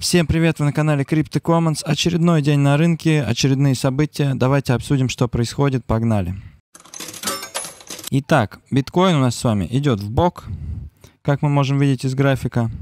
Всем привет, вы на канале Crypto Commons. Очередной день на рынке, очередные события. Давайте обсудим, что происходит. Погнали. Итак, биткоин у нас с вами идет в бок, как мы можем видеть из графика.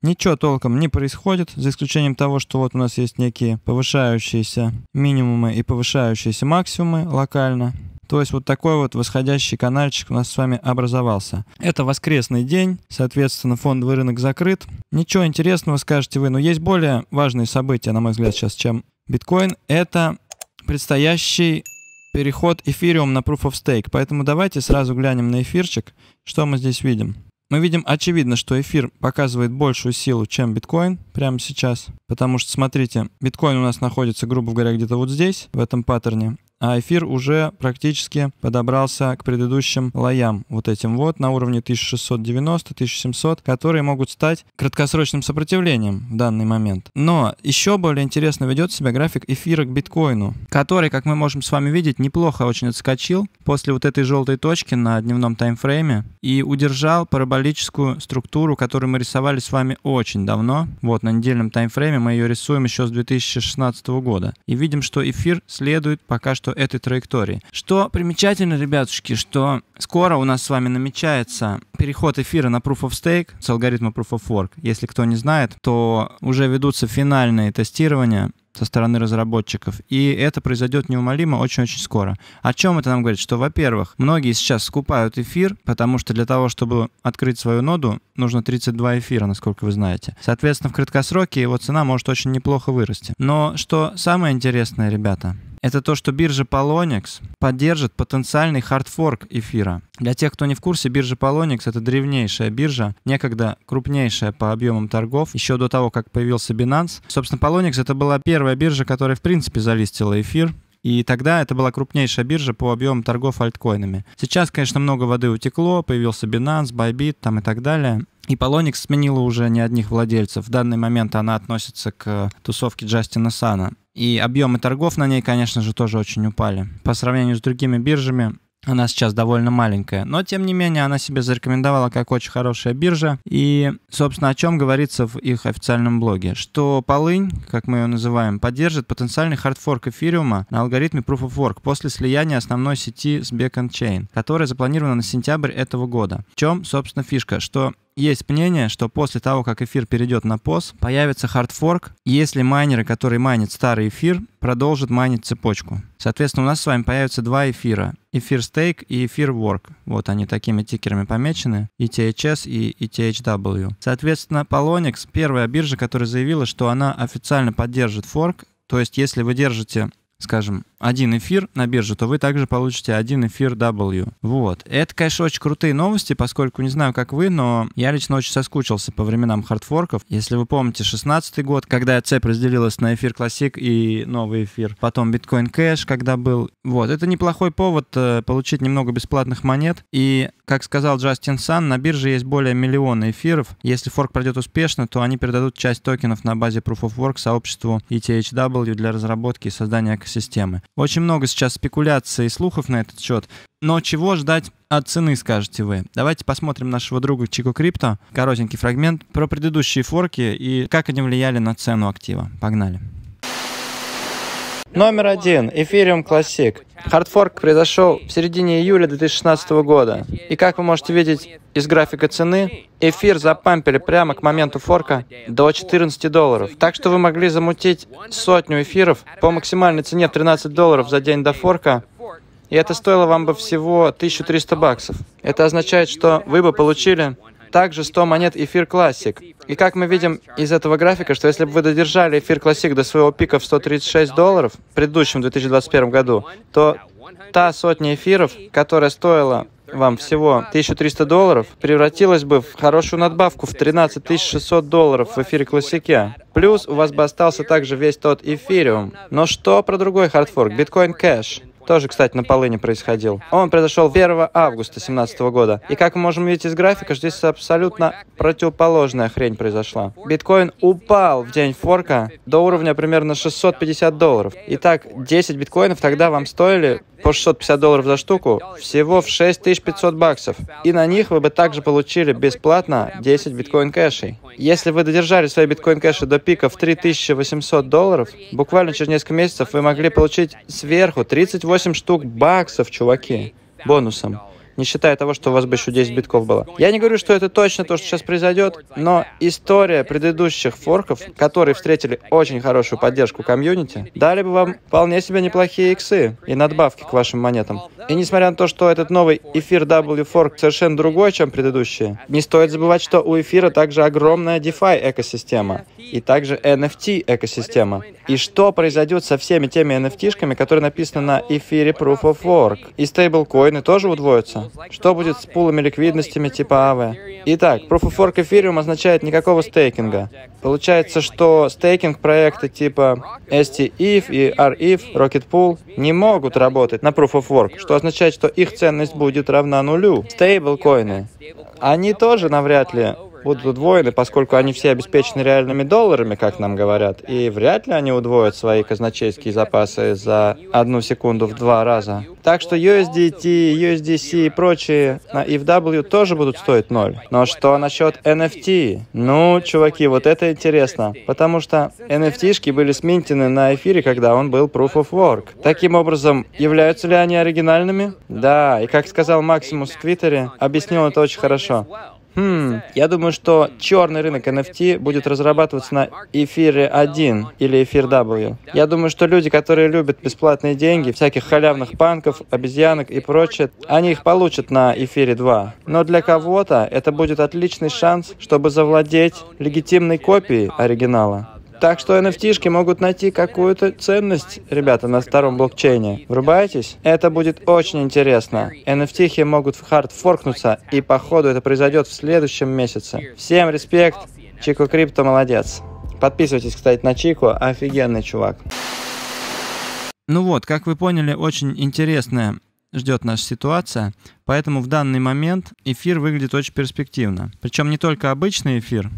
Ничего толком не происходит, за исключением того, что вот у нас есть некие повышающиеся минимумы и повышающиеся максимумы локально. То есть вот такой вот восходящий каналчик у нас с вами образовался. Это воскресный день, соответственно, фондовый рынок закрыт. Ничего интересного, скажете вы, но есть более важные события, на мой взгляд, сейчас, чем биткоин. Это предстоящий переход эфириум на Proof of Stake. Поэтому давайте сразу глянем на эфирчик, что мы здесь видим. Мы видим очевидно, что эфир показывает большую силу, чем биткоин прямо сейчас. Потому что, смотрите, биткоин у нас находится, грубо говоря, где-то вот здесь, в этом паттерне а эфир уже практически подобрался к предыдущим лоям, вот этим вот, на уровне 1690-1700, которые могут стать краткосрочным сопротивлением в данный момент. Но еще более интересно ведет себя график эфира к биткоину, который, как мы можем с вами видеть, неплохо очень отскочил после вот этой желтой точки на дневном таймфрейме и удержал параболическую структуру, которую мы рисовали с вами очень давно. Вот на недельном таймфрейме мы ее рисуем еще с 2016 года. И видим, что эфир следует пока что этой траектории. Что примечательно, ребятушки, что скоро у нас с вами намечается переход эфира на Proof of Stake с алгоритма Proof of Work. Если кто не знает, то уже ведутся финальные тестирования со стороны разработчиков. И это произойдет неумолимо очень-очень скоро. О чем это нам говорит? Что, во-первых, многие сейчас скупают эфир, потому что для того, чтобы открыть свою ноду, нужно 32 эфира, насколько вы знаете. Соответственно, в краткосроке его цена может очень неплохо вырасти. Но что самое интересное, ребята, это то, что биржа Poloniex поддержит потенциальный хардфорк эфира. Для тех, кто не в курсе, биржа Poloniex — это древнейшая биржа, некогда крупнейшая по объемам торгов, еще до того, как появился Binance. Собственно, Poloniex — это была первая биржа, которая, в принципе, залистила эфир. И тогда это была крупнейшая биржа по объемам торгов альткоинами. Сейчас, конечно, много воды утекло, появился Binance, Bybit там и так далее. И Polonix сменила уже не одних владельцев. В данный момент она относится к тусовке Джастина Сана. И объемы торгов на ней, конечно же, тоже очень упали. По сравнению с другими биржами, она сейчас довольно маленькая, но тем не менее она себе зарекомендовала как очень хорошая биржа. И, собственно, о чем говорится в их официальном блоге, что Полынь, как мы ее называем, поддержит потенциальный хардфорк эфириума на алгоритме Proof of Work после слияния основной сети с Beacon Chain, которая запланирована на сентябрь этого года. В чем, собственно, фишка, что есть мнение, что после того, как эфир перейдет на POS, появится хардфорк, если майнеры, которые майнят старый эфир, продолжат майнить цепочку. Соответственно, у нас с вами появятся два эфира. Эфир стейк и эфир work. Вот они такими тикерами помечены. ETHS и ETHW. Соответственно, Polonix первая биржа, которая заявила, что она официально поддержит форк. То есть, если вы держите, скажем, один эфир на бирже, то вы также получите один эфир W. Вот. Это, конечно, очень крутые новости, поскольку не знаю, как вы, но я лично очень соскучился по временам хардфорков. Если вы помните, 16 год, когда цепь разделилась на эфир классик и новый эфир, потом биткоин кэш, когда был. Вот. Это неплохой повод э, получить немного бесплатных монет. И, как сказал Джастин Сан, на бирже есть более миллиона эфиров. Если форк пройдет успешно, то они передадут часть токенов на базе Proof of Work сообществу ETHW для разработки и создания экосистемы. Очень много сейчас спекуляций и слухов на этот счет. Но чего ждать от цены, скажете вы? Давайте посмотрим нашего друга Чико Крипто, коротенький фрагмент про предыдущие форки и как они влияли на цену актива. Погнали. Номер один. Ethereum Classic. Хардфорк произошел в середине июля 2016 года. И как вы можете видеть из графика цены, эфир запампили прямо к моменту форка до 14 долларов. Так что вы могли замутить сотню эфиров по максимальной цене в 13 долларов за день до форка, и это стоило вам бы всего 1300 баксов. Это означает, что вы бы получили также 100 монет эфир классик. И как мы видим из этого графика, что если бы вы додержали эфир классик до своего пика в 136 долларов в предыдущем 2021 году, то та сотня эфиров, которая стоила вам всего 1300 долларов, превратилась бы в хорошую надбавку в 13 600 долларов в эфире классике. Плюс у вас бы остался также весь тот эфириум. Но что про другой хардфорк, биткоин кэш? тоже, кстати, на Полыне происходил. Он произошел 1 августа 2017 года. И как мы можем видеть из графика, здесь абсолютно противоположная хрень произошла. Биткоин упал в день форка до уровня примерно 650 долларов. Итак, 10 биткоинов тогда вам стоили по 650 долларов за штуку, всего в 6500 баксов. И на них вы бы также получили бесплатно 10 биткоин-кэшей. Если вы додержали свои биткоин-кэши до пика в 3800 долларов, буквально через несколько месяцев вы могли получить сверху 38 80 штук баксов, чуваки, бонусом не считая того, что у вас бы еще 10 битков было. Я не говорю, что это точно то, что сейчас произойдет, но история предыдущих форков, которые встретили очень хорошую поддержку комьюнити, дали бы вам вполне себе неплохие иксы и надбавки к вашим монетам. И несмотря на то, что этот новый эфир W-Fork совершенно другой, чем предыдущие, не стоит забывать, что у эфира также огромная DeFi экосистема и также NFT экосистема. И что произойдет со всеми теми NFT-шками, которые написаны на эфире Proof of Work? И стейблкоины тоже удвоятся. Что будет с пулами ликвидностями типа АВ? Итак, Proof of Work Ethereum означает никакого стейкинга. Получается, что стейкинг проекта типа STEF и REF, Rocket Pool, не могут работать на Proof of Work, что означает, что их ценность будет равна нулю. Стейблкоины. Они тоже навряд ли будут удвоены, поскольку они все обеспечены реальными долларами, как нам говорят, и вряд ли они удвоят свои казначейские запасы за одну секунду в два раза. Так что USDT, USDC и прочие на EFW тоже будут стоить ноль. Но что насчет NFT? Ну, чуваки, вот это интересно, потому что NFT-шки были сминтены на эфире, когда он был Proof of Work. Таким образом, являются ли они оригинальными? Да, и как сказал Максимус в Твиттере, объяснил это очень хорошо. Хм, я думаю, что черный рынок NFT будет разрабатываться на эфире 1 или эфир W. Я думаю, что люди, которые любят бесплатные деньги, всяких халявных панков, обезьянок и прочее, они их получат на эфире 2. Но для кого-то это будет отличный шанс, чтобы завладеть легитимной копией оригинала. Так что nft могут найти какую-то ценность, ребята, на старом блокчейне. Врубаетесь? Это будет очень интересно. nft могут в хард форкнуться, и походу это произойдет в следующем месяце. Всем респект, Чико Крипто молодец. Подписывайтесь, кстати, на Чико, офигенный чувак. Ну вот, как вы поняли, очень интересная ждет наша ситуация, поэтому в данный момент эфир выглядит очень перспективно. Причем не только обычный эфир,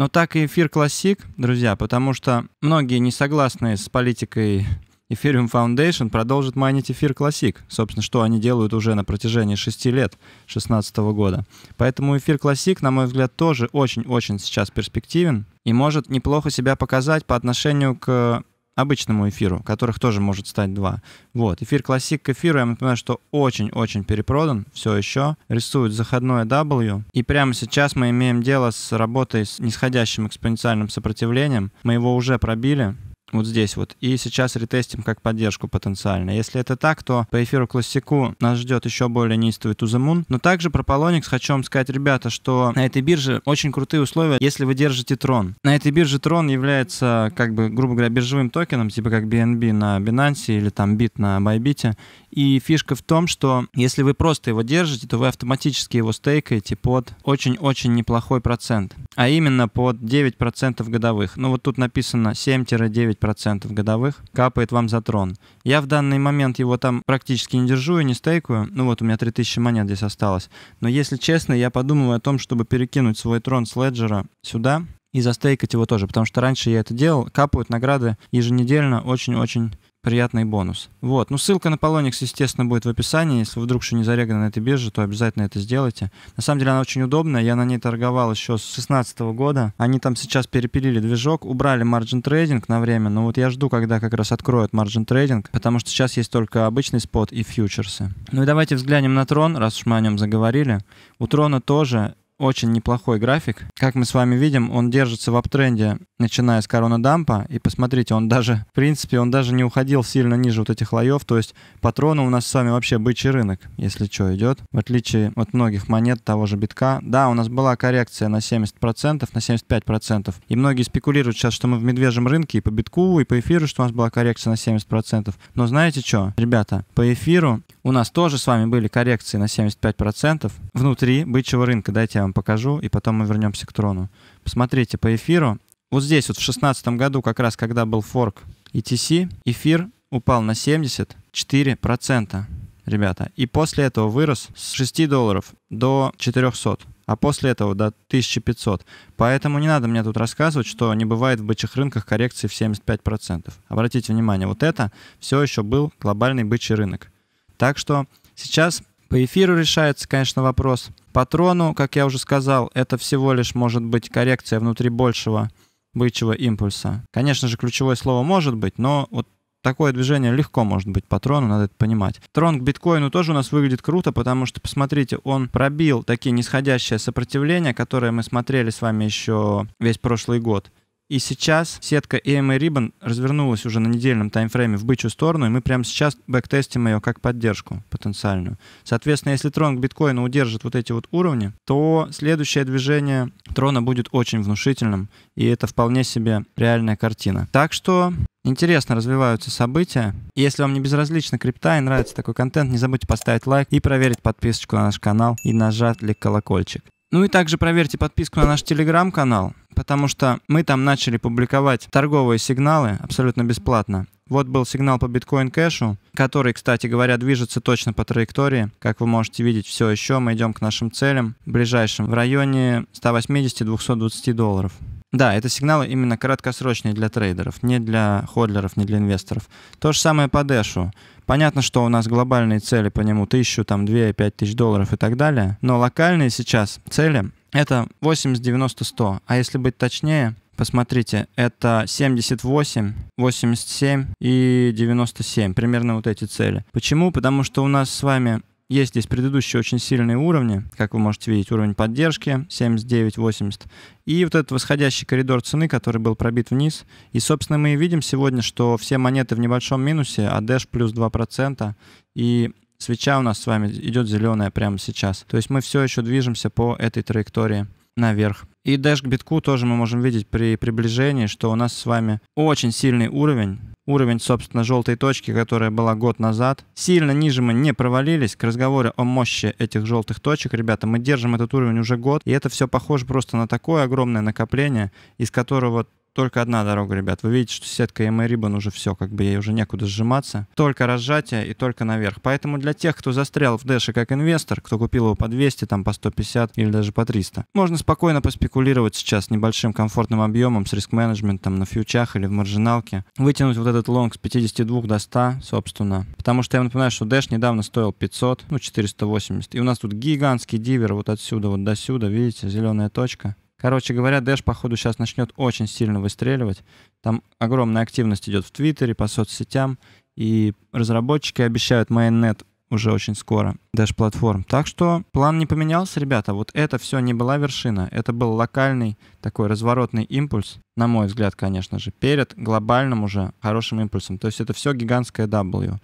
но так и эфир классик, друзья, потому что многие не согласны с политикой Ethereum Foundation продолжит майнить эфир классик, собственно, что они делают уже на протяжении 6 лет 2016 года. Поэтому эфир классик, на мой взгляд, тоже очень-очень сейчас перспективен и может неплохо себя показать по отношению к обычному эфиру, которых тоже может стать два. Вот, эфир классик к эфиру, я напоминаю, что очень-очень перепродан все еще, рисует заходное W, и прямо сейчас мы имеем дело с работой с нисходящим экспоненциальным сопротивлением, мы его уже пробили, вот здесь вот. И сейчас ретестим как поддержку потенциально. Если это так, то по эфиру классику нас ждет еще более неистовый тузамун. Но также про Polonix хочу вам сказать, ребята, что на этой бирже очень крутые условия, если вы держите трон. На этой бирже трон является, как бы, грубо говоря, биржевым токеном, типа как BNB на Binance или там бит на Bybit. И фишка в том, что если вы просто его держите, то вы автоматически его стейкаете под очень-очень неплохой процент, а именно под 9% годовых. Ну вот тут написано 7-9% годовых капает вам затрон. Я в данный момент его там практически не держу и не стейкаю. Ну вот у меня 3000 монет здесь осталось. Но если честно, я подумываю о том, чтобы перекинуть свой трон с леджера сюда и застейкать его тоже, потому что раньше я это делал, капают награды еженедельно очень-очень приятный бонус. Вот, ну ссылка на Polonix, естественно, будет в описании. Если вы вдруг еще не зареганы на этой бирже, то обязательно это сделайте. На самом деле она очень удобная, я на ней торговал еще с 2016 года. Они там сейчас перепилили движок, убрали margin трейдинг на время, но вот я жду, когда как раз откроют margin трейдинг, потому что сейчас есть только обычный спот и фьючерсы. Ну и давайте взглянем на Трон, раз уж мы о нем заговорили. У Трона тоже очень неплохой график. Как мы с вами видим, он держится в аптренде, начиная с корона дампа. И посмотрите, он даже, в принципе, он даже не уходил сильно ниже вот этих лоев. То есть патроны у нас с вами вообще бычий рынок, если что, идет. В отличие от многих монет того же битка. Да, у нас была коррекция на 70%, на 75%. И многие спекулируют сейчас, что мы в медвежьем рынке и по битку, и по эфиру, что у нас была коррекция на 70%. Но знаете что, ребята, по эфиру у нас тоже с вами были коррекции на 75% внутри бычьего рынка. Дайте я вам вам покажу, и потом мы вернемся к трону. Посмотрите по эфиру. Вот здесь, вот в 2016 году, как раз когда был форк ETC, эфир упал на 74%, ребята. И после этого вырос с 6 долларов до 400 а после этого до 1500. Поэтому не надо мне тут рассказывать, что не бывает в бычьих рынках коррекции в 75%. Обратите внимание, вот это все еще был глобальный бычий рынок. Так что сейчас по эфиру решается, конечно, вопрос. Патрону, как я уже сказал, это всего лишь может быть коррекция внутри большего бычьего импульса. Конечно же, ключевое слово может быть, но вот такое движение легко может быть патрону, надо это понимать. Трон к биткоину тоже у нас выглядит круто, потому что, посмотрите, он пробил такие нисходящие сопротивления, которые мы смотрели с вами еще весь прошлый год. И сейчас сетка EMA Ribbon развернулась уже на недельном таймфрейме в бычью сторону, и мы прямо сейчас бэктестим ее как поддержку потенциальную. Соответственно, если трон к биткоину удержит вот эти вот уровни, то следующее движение трона будет очень внушительным, и это вполне себе реальная картина. Так что Интересно развиваются события. Если вам не безразлично крипта и нравится такой контент, не забудьте поставить лайк и проверить подписочку на наш канал и нажать ли колокольчик. Ну и также проверьте подписку на наш телеграм-канал потому что мы там начали публиковать торговые сигналы абсолютно бесплатно. Вот был сигнал по биткоин кэшу, который, кстати говоря, движется точно по траектории. Как вы можете видеть, все еще мы идем к нашим целям, ближайшим, в районе 180-220 долларов. Да, это сигналы именно краткосрочные для трейдеров, не для ходлеров, не для инвесторов. То же самое по Дэшу. Понятно, что у нас глобальные цели по нему тысячу там две-пять тысяч долларов и так далее, но локальные сейчас цели это 80, 90, 100. А если быть точнее, посмотрите, это 78, 87 и 97. Примерно вот эти цели. Почему? Потому что у нас с вами есть здесь предыдущие очень сильные уровни, как вы можете видеть, уровень поддержки 79-80, и вот этот восходящий коридор цены, который был пробит вниз. И, собственно, мы видим сегодня, что все монеты в небольшом минусе, а Dash плюс 2%, и Свеча у нас с вами идет зеленая прямо сейчас. То есть мы все еще движемся по этой траектории наверх. И дэш к битку тоже мы можем видеть при приближении, что у нас с вами очень сильный уровень. Уровень, собственно, желтой точки, которая была год назад. Сильно ниже мы не провалились. К разговору о мощи этих желтых точек, ребята, мы держим этот уровень уже год. И это все похоже просто на такое огромное накопление, из которого только одна дорога, ребят. Вы видите, что сетка EMA Ribbon уже все, как бы ей уже некуда сжиматься. Только разжатие и только наверх. Поэтому для тех, кто застрял в дэше как инвестор, кто купил его по 200, там по 150 или даже по 300, можно спокойно поспекулировать сейчас небольшим комфортным объемом с риск-менеджментом на фьючах или в маржиналке. Вытянуть вот этот лонг с 52 до 100, собственно. Потому что я вам напоминаю, что дэш недавно стоил 500, ну 480. И у нас тут гигантский дивер вот отсюда вот до сюда, видите, зеленая точка. Короче говоря, Dash походу, сейчас начнет очень сильно выстреливать. Там огромная активность идет в Твиттере, по соцсетям. И разработчики обещают майонет уже очень скоро, Dash платформ. Так что план не поменялся, ребята. Вот это все не была вершина. Это был локальный такой разворотный импульс, на мой взгляд, конечно же, перед глобальным уже хорошим импульсом. То есть это все гигантское W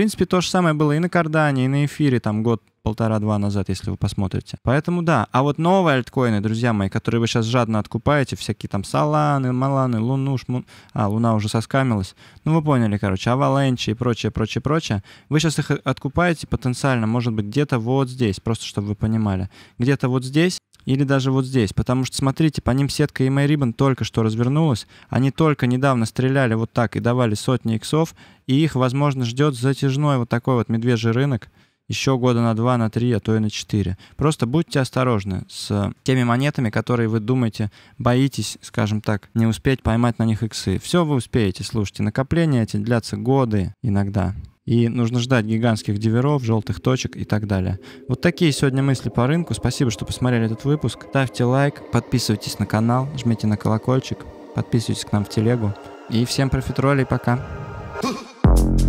принципе, то же самое было и на Кардане, и на эфире там год полтора-два назад, если вы посмотрите. Поэтому да. А вот новые альткоины, друзья мои, которые вы сейчас жадно откупаете, всякие там Саланы, Маланы, Луну, Шмун... А, Луна уже соскамилась. Ну, вы поняли, короче, Аваленчи и прочее, прочее, прочее. Вы сейчас их откупаете потенциально, может быть, где-то вот здесь, просто чтобы вы понимали. Где-то вот здесь или даже вот здесь, потому что, смотрите, по ним сетка и Рибан только что развернулась. Они только недавно стреляли вот так и давали сотни иксов, и их, возможно, ждет затяжной вот такой вот медвежий рынок еще года на два, на три, а то и на четыре. Просто будьте осторожны с э, теми монетами, которые вы думаете, боитесь, скажем так, не успеть поймать на них иксы. Все вы успеете, слушайте, накопления эти длятся годы иногда. И нужно ждать гигантских диверов, желтых точек и так далее. Вот такие сегодня мысли по рынку. Спасибо, что посмотрели этот выпуск. Ставьте лайк, подписывайтесь на канал, жмите на колокольчик, подписывайтесь к нам в телегу. И всем профитролей, пока. Huh!